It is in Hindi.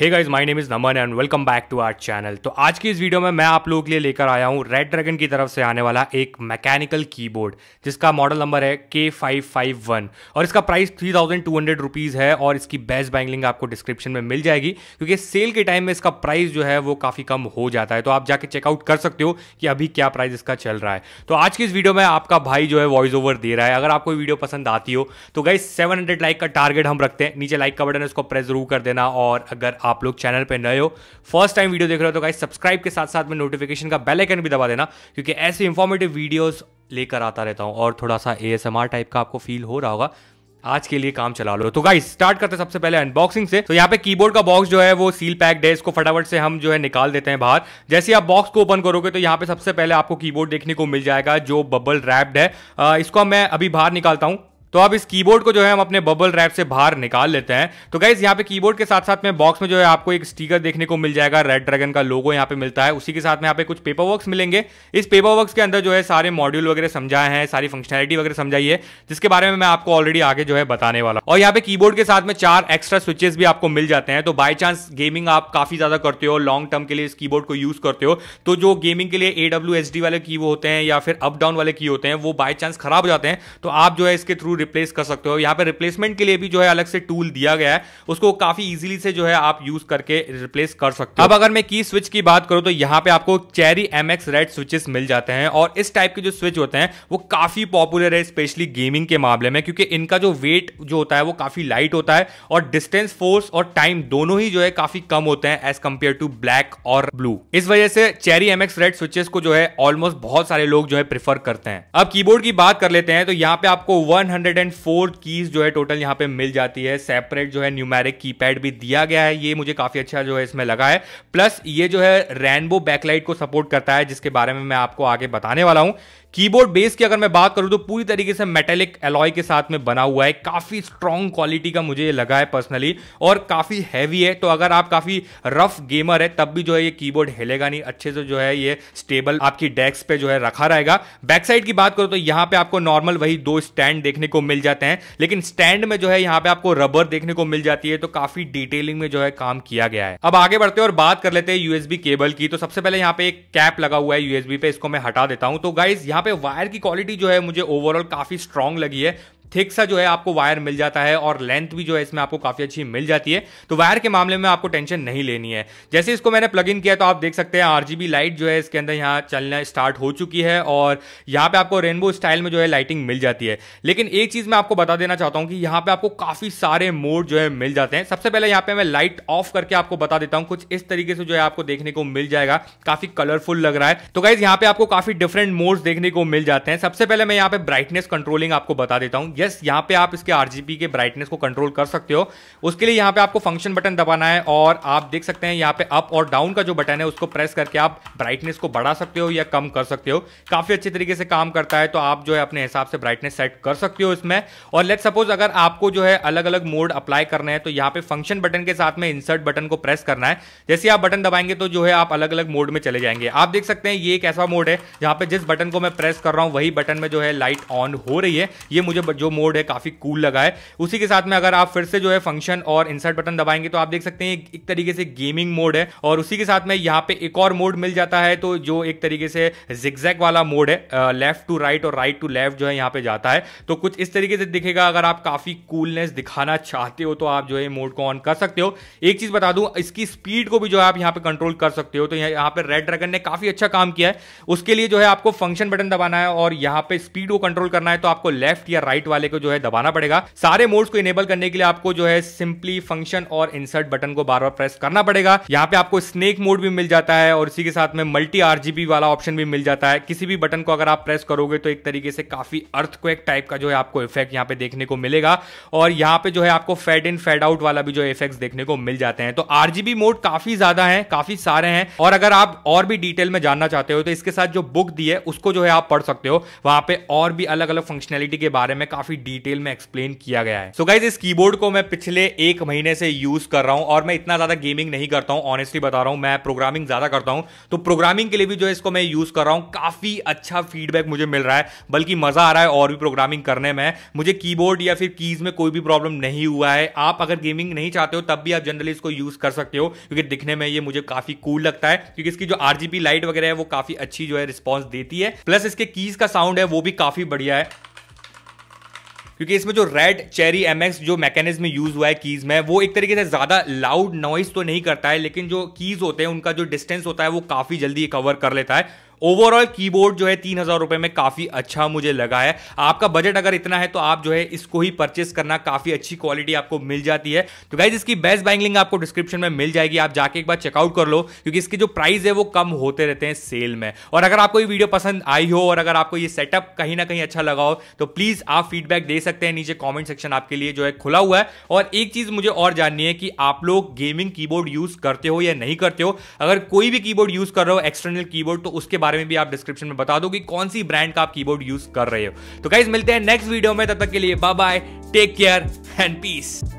hey guys my name is Naman and welcome back to our channel तो आज की इस वीडियो में मैं आप लोगों के लिए लेकर आया हूँ रेड ड्रैगन की तरफ से आने वाला एक मैकेनिकल कीबोर्ड जिसका मॉडल नंबर है के फाइव फाइव वन और इसका price three thousand two hundred rupees है और इसकी बेस्ट बैंगलिंग आपको डिस्क्रिप्शन में मिल जाएगी क्योंकि सेल के टाइम में इसका प्राइस जो है वो काफ़ी कम हो जाता है तो आप जाके चेकआउट कर सकते हो कि अभी क्या प्राइस इसका चल रहा है तो आज की इस वीडियो में आपका भाई जो है वॉइस ओवर दे रहा है अगर आपको वीडियो पसंद आती हो तो गाइज सेवन लाइक का टारगेट हम रखते हैं नीचे लाइक का बटन है उसको प्रेस जरूर कर देना और अगर आप लोग चैनल पर नए हो फर्स्ट टाइम वीडियो देख रहे हो तो गाइज सब्सक्राइब के साथ साथ में नोटिफिकेशन का बेल आइकन भी दबा देना क्योंकि ऐसे इंफॉर्मेटिव वीडियोस लेकर आता रहता हूं और थोड़ा सा ए टाइप का आपको फील हो रहा होगा आज के लिए काम चला लो तो गाइस स्टार्ट करते सबसे पहले अनबॉक्सिंग से तो यहाँ पे कीबोर्ड का बॉक्स जो है वो सील पैक है इसको फटाफट से हम जो है निकाल देते हैं बाहर जैसे आप बॉक्स को ओपन करोगे तो यहाँ पे सबसे पहले आपको कीबोर्ड देखने को मिल जाएगा जो बबल रैप्ड है आ, इसको मैं अभी बाहर निकालता हूँ तो अब इस कीबोर्ड को जो है हम अपने बबल रैप से बाहर निकाल लेते हैं तो गाइज यहाँ पे कीबोर्ड के साथ साथ में बॉक्स में जो है आपको एक स्टीकर देखने को मिल जाएगा रेड ड्रैगन का लोगो यहाँ पे मिलता है उसी के साथ में यहाँ पे कुछ पेपर वर्क मिलेंगे इस पेपर वर्क के अंदर जो है सारे मॉड्यूल वगैरह समझाए हैं सारी फंक्शनलिटी वगैरह समझाई है जिसके बारे में मैं आपको ऑलरेडी आगे जो है बताने वाला और यहाँ पे कीबोर्ड के साथ में चार एक्स्ट्रा स्विचेस भी आपको मिल जाते हैं तो बाय चांस गेमिंग आप काफी ज्यादा करते हो लॉन्ग टर्म के लिए इस कीबोर्ड को यूज करते हो तो जो गेमिंग के लिए एडब्ल्यू डी वाले की होते हैं या फिर अप डाउन वाले की होते हैं वो बाय चांस खराब हो जाते हैं तो आप जो है इसके थ्रू रिप्लेस कर सकते हो यहाँ पे रिप्लेसमेंट के लिए भी जो है अलग से टूल दिया गया है उसको काफी इजीली से जो है आप यूज करके रिप्लेस कर सकते हो अब अगर मैं की स्विच की बात करूँ तो यहाँ पे आपको Cherry M X red switches मिल जाते हैं और इस टाइप के जो स्विच होते हैं वो काफी पॉपुलर है स्पेशली गेमिंग के मामले में क्योंकि इनका जो वेट जो होता है वो काफी लाइट होता है और डिस्टेंस फोर्स और टाइम दोनों ही जो है काफी कम होते हैं एज कंपेयर टू ब्लैक और ब्लू इस वजह से Cherry M X red switches को जो है ऑलमोस्ट बहुत सारे लोग जो है प्रिफर करते हैं अब कीबोर्ड की बात कर लेते हैं तो यहाँ पे आपको 104 कीज जो है टोटल यहाँ पे मिल जाती है सेपरेट जो है न्यूमेरिक कीपैड भी दिया गया है ये मुझे काफ़ी अच्छा जो है इसमें लगा है प्लस ये जो है रेनबो बैकलाइट को सपोर्ट करता है जिसके बारे में मैं आपको आगे बताने वाला हूँ कीबोर्ड बेस की अगर मैं बात करूं तो पूरी तरीके से मेटेलिक एलॉय के साथ में बना हुआ है काफी स्ट्रॉन्ग क्वालिटी का मुझे ये लगा है पर्सनली और काफी हैवी है तो अगर आप काफी रफ गेमर है तब भी जो है ये कीबोर्ड हिलेगा नहीं अच्छे से जो है ये स्टेबल आपकी डेस्क पे जो है रखा रहेगा बैक साइड की बात करूं तो यहां पर आपको नॉर्मल वही दो स्टैंड देखने को को मिल जाते हैं लेकिन स्टैंड में जो है यहाँ पे आपको रबर देखने को मिल जाती है तो काफी डिटेलिंग में जो है काम किया गया है अब आगे बढ़ते हैं और बात कर लेते हैं यूएसबी केबल की तो सबसे पहले यहाँ पे एक कैप लगा हुआ है यूएसबी पे इसको मैं हटा देता हूँ तो गाइज यहाँ पे वायर की क्वालिटी जो है मुझे ओवरऑल काफी स्ट्रॉन्ग लगी है थिक सा जो है आपको वायर मिल जाता है और लेंथ भी जो है इसमें आपको काफ़ी अच्छी मिल जाती है तो वायर के मामले में आपको टेंशन नहीं लेनी है जैसे इसको मैंने प्लग इन किया तो आप देख सकते हैं आर लाइट जो है इसके अंदर यहाँ चलना स्टार्ट हो चुकी है और यहाँ पे आपको रेनबो स्टाइल में जो है लाइटिंग मिल जाती है लेकिन एक चीज़ मैं आपको बता देना चाहता हूँ कि यहाँ पे आपको काफ़ी सारे मोड जो है मिल जाते हैं सबसे पहले यहाँ पे मैं लाइट ऑफ करके आपको बता देता हूँ कुछ इस तरीके से जो है आपको देखने को मिल जाएगा काफ़ी कलरफुल लग रहा है तो गाइज यहाँ पे आपको काफ़ी डिफरेंट मोड्स देखने को मिल जाते हैं सबसे पहले मैं यहाँ पे ब्राइटनेस कंट्रोलिंग आपको बता देता हूँ यस यहाँ पे आप इसके आर के ब्राइटनेस को कंट्रोल कर सकते हो उसके लिए यहाँ पे आपको फंक्शन बटन दबाना है और आप देख सकते हैं यहाँ पे अप और डाउन का जो बटन है उसको प्रेस करके आप ब्राइटनेस को बढ़ा सकते हो या कम कर सकते हो काफी अच्छे तरीके से काम करता है तो आप जो है अपने हिसाब से ब्राइटनेस सेट कर सकते हो इसमें और लेट सपोज अगर आपको जो है अलग अलग मोड अप्लाई करना है तो यहाँ पे फंक्शन बटन के साथ में इंसर्ट बटन को प्रेस करना है जैसे आप बटन दबाएंगे तो जो है आप अलग अलग मोड में चले जाएंगे आप देख सकते हैं ये एक ऐसा मोड है जहां पे जिस बटन को मैं प्रेस कर रहा हूं वही बटन में जो है लाइट ऑन हो रही है ये मुझे जो जो मोड है काफ़ी कूल लगा है उसी के साथ में अगर आप फिर से जो है फंक्शन और इंसर्ट बटन दबाएंगे तो आप देख सकते हैं एक तरीके से गेमिंग मोड है और उसी के साथ में यहाँ पे एक और मोड मिल जाता है तो जो एक तरीके से जिक्जैक वाला मोड है लेफ्ट टू राइट और राइट टू लेफ्ट जो है यहाँ पे जाता है तो कुछ इस तरीके से दिखेगा अगर आप काफ़ी कूलनेस दिखाना चाहते हो तो आप जो है मोड को ऑन कर सकते हो एक चीज़ बता दूँ इसकी स्पीड को भी जो है आप यहाँ पे कंट्रोल कर सकते हो तो यहाँ पे रेड ड्रैगन ने काफ़ी अच्छा काम किया है उसके लिए जो है आपको फंक्शन बटन दबाना है और यहाँ पे स्पीड को कंट्रोल करना है तो आपको लेफ्ट या राइट वाले को जो है दबाना पड़ेगा सारे मोड्स को इनेबल करने के लिए आपको जो है सिंपली फंक्शन और इंसर्ट बटन को बार बार प्रेस करना पड़ेगा यहाँ पे आपको स्नेक मोड भी मिल जाता है और इसी के साथ में मल्टी आरजीबी वाला ऑप्शन भी मिल जाता है किसी भी बटन को अगर आप प्रेस करोगे तो एक तरीके से काफी अर्थ टाइप का जो है आपको इफेक्ट यहाँ पे देखने को मिलेगा और यहाँ पे जो है आपको फेड इन फेड आउट वाला भी जो इफेक्ट देखने को मिल जाते हैं तो आरजीबी मोड काफी ज्यादा है काफी सारे हैं और अगर आप और भी डिटेल में जानना चाहते हो तो इसके साथ जो बुक दी है उसको जो है आप पढ़ सकते हो वहां पे और भी अलग अलग फंक्शनैलिटी के बारे में काफी काफी डिटेल में एक्सप्लेन किया गया है सो so गाइज इस कीबोर्ड को मैं पिछले एक महीने से यूज कर रहा हूं और मैं इतना ज्यादा गेमिंग नहीं करता हूं ऑनेस्टली बता रहा हूं मैं प्रोग्रामिंग ज्यादा करता हूं तो प्रोग्रामिंग के लिए भी जो इसको मैं यूज कर रहा हूं काफी अच्छा फीडबैक मुझे मिल रहा है बल्कि मजा आ रहा है और भी प्रोग्रामिंग करने में मुझे कीबोर्ड या फिर कीज में कोई भी प्रॉब्लम नहीं हुआ है आप अगर गेमिंग नहीं चाहते हो तब भी आप जनरली इसको यूज कर सकते हो क्योंकि दिखने में ये मुझे काफी कूल लगता है क्योंकि इसकी जो आरजीबी लाइट वगैरह है वो काफी अच्छी जो है रिस्पॉन्स देती है प्लस इसके कीज का साउंड है वो भी काफी बढ़िया है क्योंकि इसमें जो रेड चेरी एम जो मैकेनिज्म यूज हुआ है कीज में वो एक तरीके से ज्यादा लाउड नॉइस तो नहीं करता है लेकिन जो कीज होते हैं उनका जो डिस्टेंस होता है वो काफी जल्दी कवर कर लेता है ओवरऑल कीबोर्ड जो है तीन हजार रुपए में काफी अच्छा मुझे लगा है आपका बजट अगर इतना है तो आप जो है इसको ही परचेस करना काफी अच्छी क्वालिटी आपको मिल जाती है तो गाइज इसकी बेस्ट बाइंग लिंक आपको डिस्क्रिप्शन में मिल जाएगी आप जाके एक बार चेकआउट कर लो क्योंकि इसके जो प्राइस है वो कम होते रहते हैं सेल में और अगर आपको ये वीडियो पसंद आई हो और अगर आपको ये सेटअप कहीं ना कहीं अच्छा लगा हो तो प्लीज आप फीडबैक दे सकते हैं नीचे कॉमेंट सेक्शन आपके लिए जो है खुला हुआ है और एक चीज मुझे और जाननी है कि आप लोग गेमिंग कीबोर्ड यूज करते हो या नहीं करते हो अगर कोई भी कीबोर्ड यूज कर रहे हो एक्सटर्नल कीबोर्ड तो उसके बारे में भी आप डिस्क्रिप्शन में बता दो कि कौन सी ब्रांड का आप कीबोर्ड यूज कर रहे हो तो गाइज मिलते हैं नेक्स्ट वीडियो में तब तक के लिए bye bye take care and piece